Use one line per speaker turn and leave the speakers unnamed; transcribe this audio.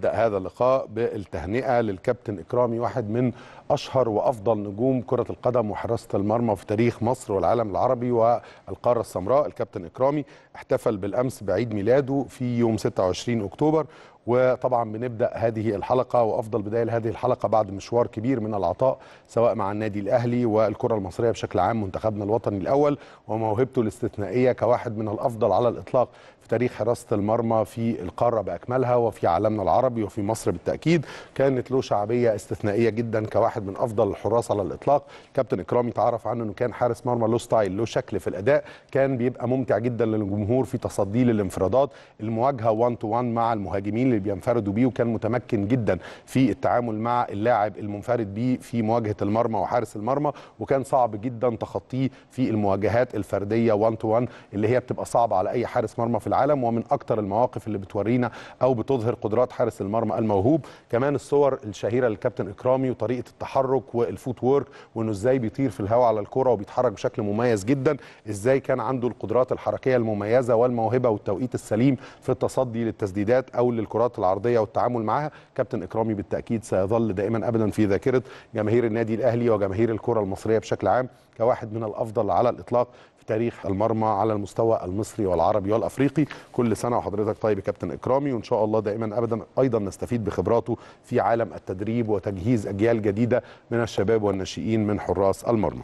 نبدا هذا اللقاء بالتهنئه للكابتن اكرامي واحد من اشهر وافضل نجوم كره القدم وحراسه المرمى في تاريخ مصر والعالم العربي والقاره السمراء الكابتن اكرامي احتفل بالامس بعيد ميلاده في يوم 26 اكتوبر وطبعا بنبدا هذه الحلقه وافضل بدايه لهذه الحلقه بعد مشوار كبير من العطاء سواء مع النادي الاهلي والكره المصريه بشكل عام منتخبنا الوطني الاول وموهبته الاستثنائيه كواحد من الافضل على الاطلاق في تاريخ حراسه المرمى في القاره باكملها وفي عالمنا العربي وفي مصر بالتاكيد كانت له شعبيه استثنائيه جدا كواحد من افضل الحراس على الاطلاق كابتن اكرامي تعرف عنه انه كان حارس مرمى له ستايل له شكل في الاداء كان بيبقى ممتع جدا للجمهور في تصديه للانفرادات المواجهه 1 تو 1 مع المهاجمين اللي بينفردوا بيه وكان متمكن جدا في التعامل مع اللاعب المنفرد بيه في مواجهه المرمى وحارس المرمى وكان صعب جدا تخطيه في المواجهات الفرديه 1 تو 1 اللي هي بتبقى صعبه على اي حارس مرمى في العالم ومن اكثر المواقف اللي بتورينا او بتظهر قدرات حارس المرمى الموهوب كمان الصور الشهيره للكابتن اكرامي وطريقه التحرك والفوت وورك وانه ازاي بيطير في الهواء على الكره وبيتحرك بشكل مميز جدا ازاي كان عنده القدرات الحركيه المميزه والموهبه والتوقيت السليم في التصدي للتسديدات او للكرات الكرات العرضيه والتعامل معها كابتن اكرامي بالتاكيد سيظل دائما ابدا في ذاكره جماهير النادي الاهلي وجماهير الكره المصريه بشكل عام كواحد من الافضل على الاطلاق في تاريخ المرمى على المستوى المصري والعربي والافريقي كل سنه وحضرتك طيب يا كابتن اكرامي وان شاء الله دائما ابدا ايضا نستفيد بخبراته في عالم التدريب وتجهيز اجيال جديده من الشباب والناشئين من حراس المرمى